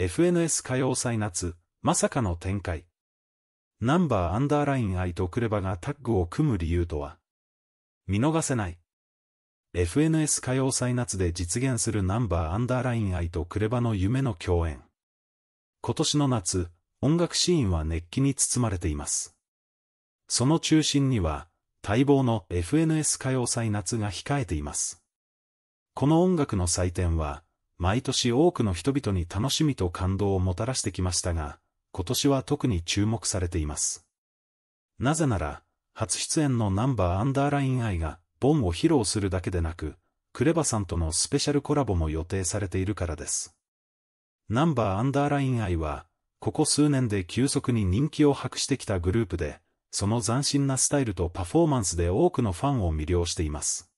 FNS 歌謡祭夏、まさかの展開。ナンバーアンダーライン愛とクレバがタッグを組む理由とは見逃せない。FNS 歌謡祭夏で実現するナンバーアンダーライン愛とクレバの夢の共演。今年の夏、音楽シーンは熱気に包まれています。その中心には、待望の FNS 歌謡祭夏が控えています。この音楽の祭典は、毎年多くの人々に楽しみと感動をもたらしてきましたが、今年は特に注目されています。なぜなら、初出演のナンバーアンダーラインアイが、ボンを披露するだけでなく、クレバさんとのスペシャルコラボも予定されているからです。ナンバーアンダーラインアイは、ここ数年で急速に人気を博してきたグループで、その斬新なスタイルとパフォーマンスで多くのファンを魅了しています。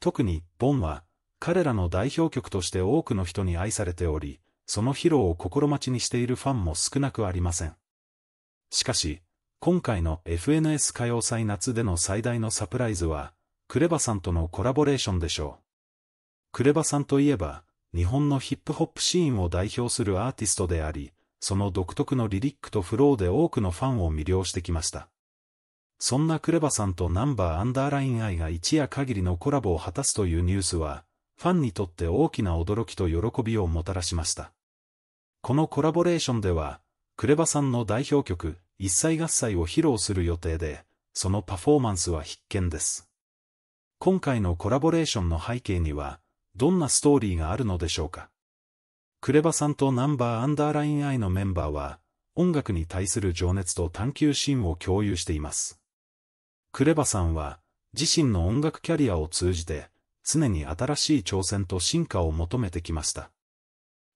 特に、ボンは、彼らの代表曲として多くの人に愛されており、その披露を心待ちにしているファンも少なくありません。しかし、今回の FNS 歌謡祭夏での最大のサプライズは、クレバさんとのコラボレーションでしょう。クレバさんといえば、日本のヒップホップシーンを代表するアーティストであり、その独特のリリックとフローで多くのファンを魅了してきました。そんなクレバさんとナンバーアンダーライン愛が一夜限りのコラボを果たすというニュースは、ファンにとって大きな驚きと喜びをもたらしました。このコラボレーションでは、クレバさんの代表曲、一切合切を披露する予定で、そのパフォーマンスは必見です。今回のコラボレーションの背景には、どんなストーリーがあるのでしょうか。クレバさんとナンバーアンダーラインアイのメンバーは、音楽に対する情熱と探求心を共有しています。クレバさんは、自身の音楽キャリアを通じて、常に新しい挑戦と進化を求めてきました。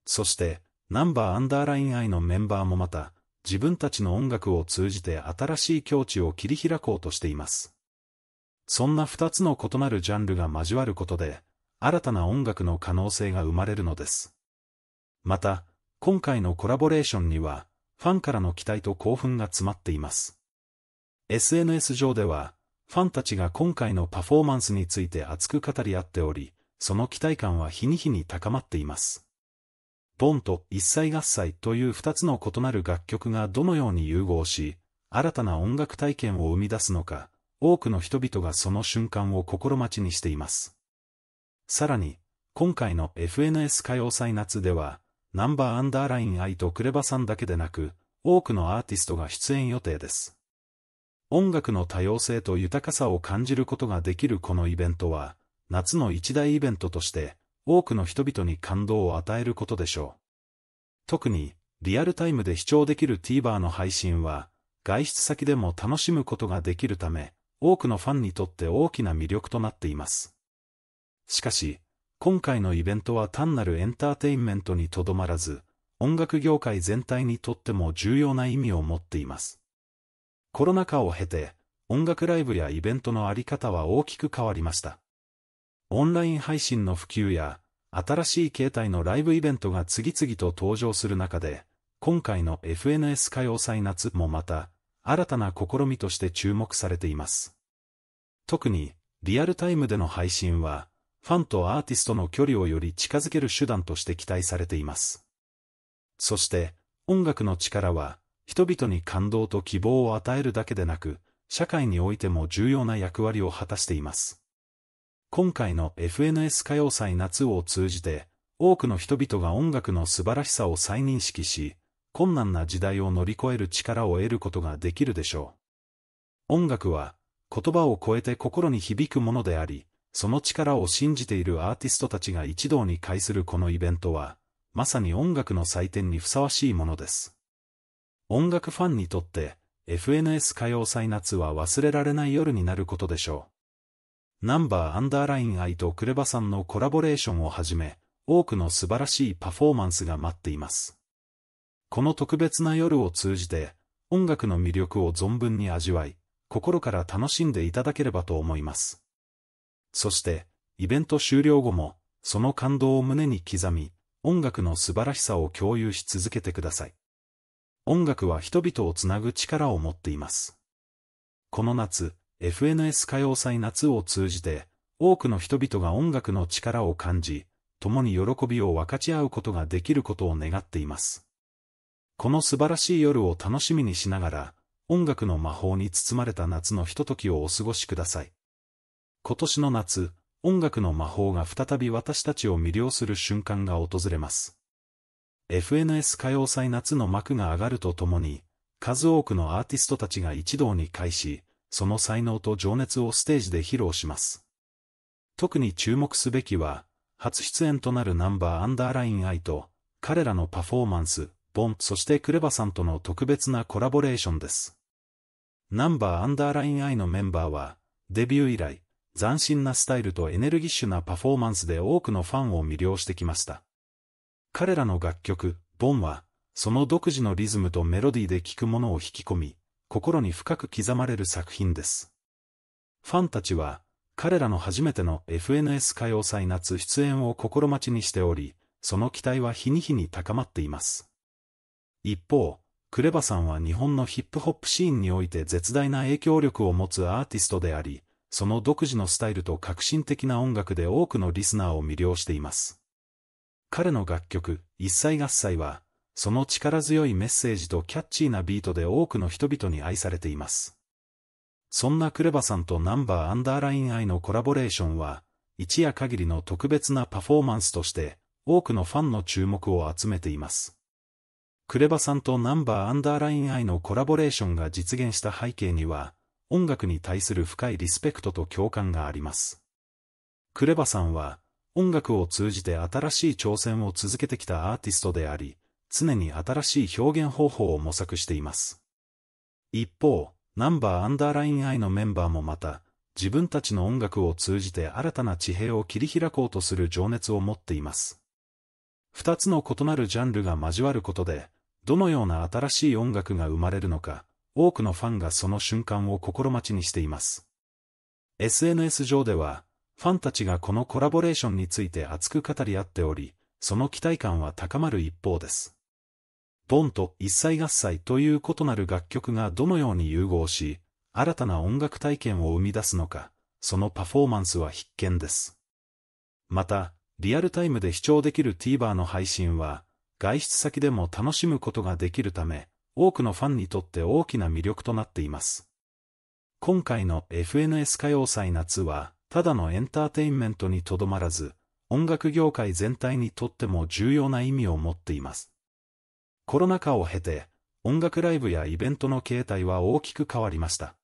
そして、ナンバーアンダーライン愛のメンバーもまた、自分たちの音楽を通じて新しい境地を切り開こうとしています。そんな二つの異なるジャンルが交わることで、新たな音楽の可能性が生まれるのです。また、今回のコラボレーションには、ファンからの期待と興奮が詰まっています。SNS 上では、ファンたちが今回のパフォーマンスについて熱く語り合っており、その期待感は日に日に高まっています。ボンと一切合切という二つの異なる楽曲がどのように融合し、新たな音楽体験を生み出すのか、多くの人々がその瞬間を心待ちにしています。さらに、今回の FNS 歌謡祭夏では、ナンバーアンダーライン愛とクレバさんだけでなく、多くのアーティストが出演予定です。音楽の多様性と豊かさを感じることができるこのイベントは、夏の一大イベントとして、多くの人々に感動を与えることでしょう。特に、リアルタイムで視聴できる TVer の配信は、外出先でも楽しむことができるため、多くのファンにとって大きな魅力となっています。しかし、今回のイベントは単なるエンターテインメントにとどまらず、音楽業界全体にとっても重要な意味を持っています。コロナ禍を経て、音楽ライブやイベントのあり方は大きく変わりました。オンライン配信の普及や、新しい形態のライブイベントが次々と登場する中で、今回の FNS 歌謡祭夏もまた、新たな試みとして注目されています。特に、リアルタイムでの配信は、ファンとアーティストの距離をより近づける手段として期待されています。そして、音楽の力は、人々に感動と希望を与えるだけでなく、社会においても重要な役割を果たしています。今回の FNS 歌謡祭夏を通じて、多くの人々が音楽の素晴らしさを再認識し、困難な時代を乗り越える力を得ることができるでしょう。音楽は、言葉を超えて心に響くものであり、その力を信じているアーティストたちが一堂に会するこのイベントは、まさに音楽の祭典にふさわしいものです。音楽ファンにとって、FNS 歌謡祭夏は忘れられない夜になることでしょう。ナンバーアンダーライン愛とクレバさんのコラボレーションをはじめ、多くの素晴らしいパフォーマンスが待っています。この特別な夜を通じて、音楽の魅力を存分に味わい、心から楽しんでいただければと思います。そして、イベント終了後も、その感動を胸に刻み、音楽の素晴らしさを共有し続けてください。音楽は人々をつなぐ力を持っています。この夏、FNS 歌謡祭夏を通じて、多くの人々が音楽の力を感じ、共に喜びを分かち合うことができることを願っています。この素晴らしい夜を楽しみにしながら、音楽の魔法に包まれた夏のひとときをお過ごしください。今年の夏、音楽の魔法が再び私たちを魅了する瞬間が訪れます。FNS 歌謡祭夏の幕が上がるとともに、数多くのアーティストたちが一堂に会し、その才能と情熱をステージで披露します。特に注目すべきは、初出演となるナンバーアンダーライン I と、彼らのパフォーマンス、ボン、そしてクレバさんとの特別なコラボレーションです。ナンバーアンダーライン I のメンバーは、デビュー以来、斬新なスタイルとエネルギッシュなパフォーマンスで多くのファンを魅了してきました。彼らの楽曲、ボンは、その独自のリズムとメロディーで聴くものを引き込み、心に深く刻まれる作品です。ファンたちは、彼らの初めての FNS 歌謡祭夏出演を心待ちにしており、その期待は日に日に高まっています。一方、クレバさんは日本のヒップホップシーンにおいて絶大な影響力を持つアーティストであり、その独自のスタイルと革新的な音楽で多くのリスナーを魅了しています。彼の楽曲、一切合切は、その力強いメッセージとキャッチーなビートで多くの人々に愛されています。そんなクレバさんとナンバーアンダーライン愛のコラボレーションは、一夜限りの特別なパフォーマンスとして、多くのファンの注目を集めています。クレバさんとナンバーアンダーライン愛のコラボレーションが実現した背景には、音楽に対する深いリスペクトと共感があります。クレバさんは、音楽を通じて新しい挑戦を続けてきたアーティストであり、常に新しい表現方法を模索しています。一方、ナンバーアンダーライン I のメンバーもまた、自分たちの音楽を通じて新たな地平を切り開こうとする情熱を持っています。二つの異なるジャンルが交わることで、どのような新しい音楽が生まれるのか、多くのファンがその瞬間を心待ちにしています。SNS 上では、ファンたちがこのコラボレーションについて熱く語り合っており、その期待感は高まる一方です。ボンと一切合切という異なる楽曲がどのように融合し、新たな音楽体験を生み出すのか、そのパフォーマンスは必見です。また、リアルタイムで視聴できる TVer の配信は、外出先でも楽しむことができるため、多くのファンにとって大きな魅力となっています。今回の FNS 歌謡祭夏は、ただのエンターテインメントにとどまらず、音楽業界全体にとっても重要な意味を持っています。コロナ禍を経て、音楽ライブやイベントの形態は大きく変わりました。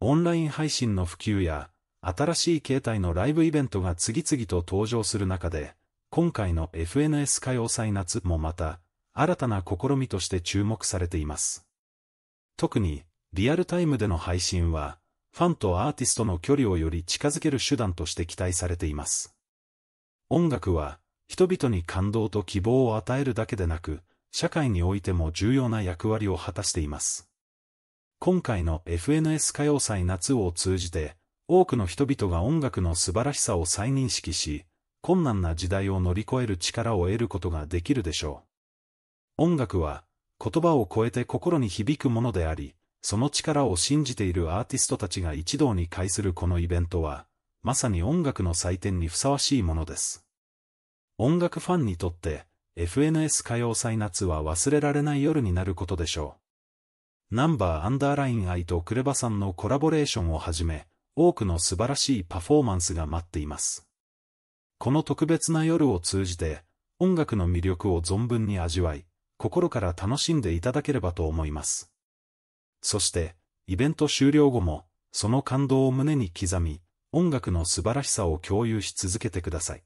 オンライン配信の普及や、新しい形態のライブイベントが次々と登場する中で、今回の FNS 歌謡祭夏もまた、新たな試みとして注目されています。特に、リアルタイムでの配信は、ファンとアーティストの距離をより近づける手段として期待されています。音楽は、人々に感動と希望を与えるだけでなく、社会においても重要な役割を果たしています。今回の FNS 歌謡祭夏を通じて、多くの人々が音楽の素晴らしさを再認識し、困難な時代を乗り越える力を得ることができるでしょう。音楽は、言葉を超えて心に響くものであり、その力を信じているアーティストたちが一堂に会するこのイベントは、まさに音楽の祭典にふさわしいものです。音楽ファンにとって、FNS 歌謡祭夏は忘れられない夜になることでしょう。ナンバーアンダーライン愛とクレバさんのコラボレーションをはじめ、多くの素晴らしいパフォーマンスが待っています。この特別な夜を通じて、音楽の魅力を存分に味わい、心から楽しんでいただければと思います。そして、イベント終了後も、その感動を胸に刻み、音楽の素晴らしさを共有し続けてください。